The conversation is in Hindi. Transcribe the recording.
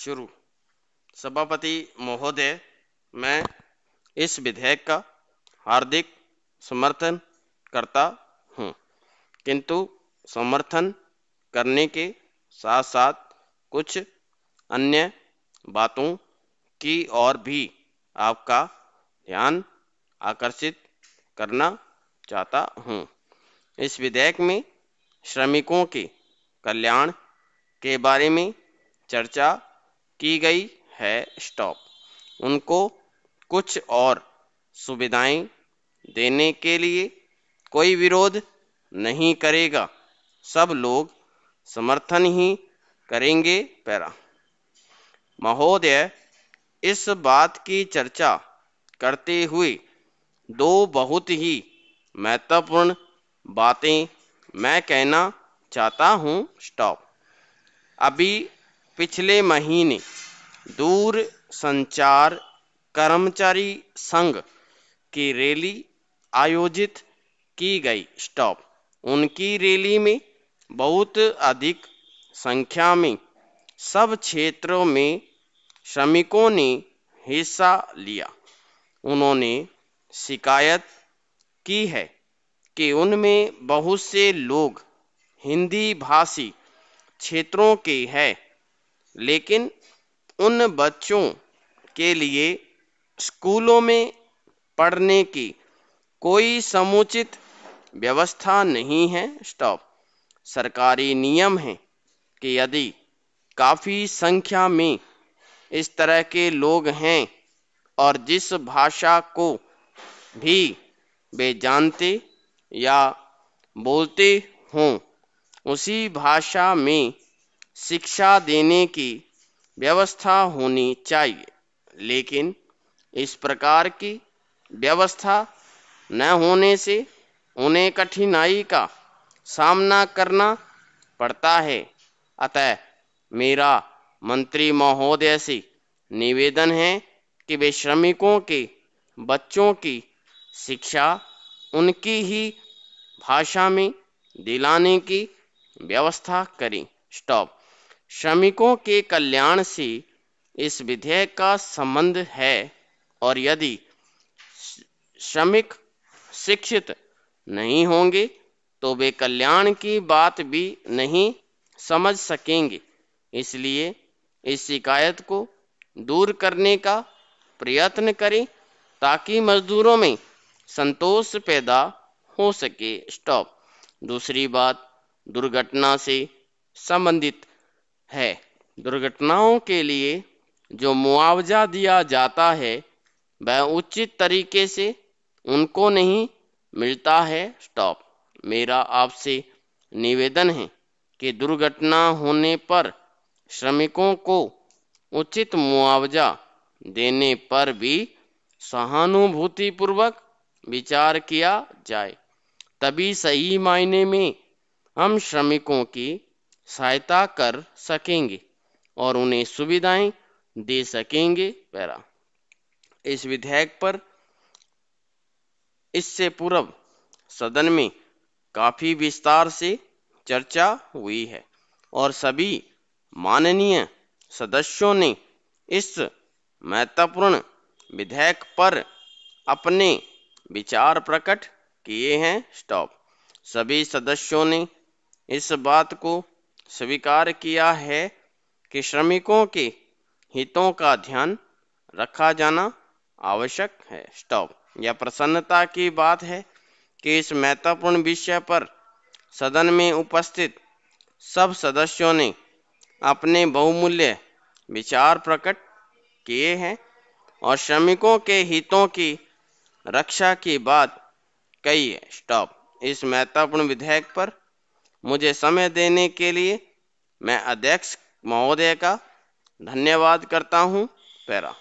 शुरू सभापति महोदय मैं इस विधेयक का हार्दिक समर्थन करता हूँ किंतु समर्थन करने के साथ साथ कुछ अन्य बातों की ओर भी आपका ध्यान आकर्षित करना चाहता हूँ इस विधेयक में श्रमिकों के कल्याण के बारे में चर्चा की गई है स्टॉप उनको कुछ और सुविधाएं देने के लिए कोई विरोध नहीं करेगा सब लोग समर्थन ही करेंगे पैरा महोदय इस बात की चर्चा करते हुए दो बहुत ही महत्वपूर्ण बातें मैं कहना चाहता हूँ स्टॉप अभी पिछले महीने दूर संचार कर्मचारी संघ की रैली आयोजित की गई स्टॉप उनकी रैली में बहुत अधिक संख्या में सब क्षेत्रों में श्रमिकों ने हिस्सा लिया उन्होंने शिकायत की है कि उनमें बहुत से लोग हिंदी भाषी क्षेत्रों के हैं लेकिन उन बच्चों के लिए स्कूलों में पढ़ने की कोई समुचित व्यवस्था नहीं है स्टॉप सरकारी नियम है कि यदि काफ़ी संख्या में इस तरह के लोग हैं और जिस भाषा को भी वे जानते या बोलते हों उसी भाषा में शिक्षा देने की व्यवस्था होनी चाहिए लेकिन इस प्रकार की व्यवस्था न होने से उन्हें कठिनाई का सामना करना पड़ता है अतः मेरा मंत्री महोदय से निवेदन है कि वे श्रमिकों के बच्चों की शिक्षा उनकी ही भाषा में दिलाने की व्यवस्था करें स्टॉप श्रमिकों के कल्याण से इस विधेयक का संबंध है और यदि श्रमिक शिक्षित नहीं होंगे तो वे कल्याण की बात भी नहीं समझ सकेंगे इसलिए इस शिकायत को दूर करने का प्रयत्न करें ताकि मजदूरों में संतोष पैदा हो सके स्टॉप दूसरी बात दुर्घटना से संबंधित है दुर्घटनाओं के लिए जो मुआवजा दिया जाता है वह उचित तरीके से उनको नहीं मिलता है स्टॉप मेरा आपसे निवेदन है कि दुर्घटना होने पर श्रमिकों को उचित मुआवजा देने पर भी सहानुभूतिपूर्वक विचार किया जाए तभी सही मायने में हम श्रमिकों की सहायता कर सकेंगे और उन्हें सुविधाएं दे सकेंगे पैरा इस विधेयक पर इससे पूर्व सदन में काफी विस्तार से चर्चा हुई है और सभी माननीय सदस्यों ने इस महत्वपूर्ण विधेयक पर अपने विचार प्रकट किए हैं स्टॉप सभी सदस्यों ने इस बात को स्वीकार किया है कि श्रमिकों के हितों का ध्यान रखा जाना आवश्यक है स्टॉप यह प्रसन्नता की बात है कि इस महत्वपूर्ण विषय पर सदन में उपस्थित सब सदस्यों ने अपने बहुमूल्य विचार प्रकट किए हैं और श्रमिकों के हितों की रक्षा की बात कही है स्टॉप इस महत्वपूर्ण विधेयक पर मुझे समय देने के लिए मैं अध्यक्ष महोदय का धन्यवाद करता हूँ पैरा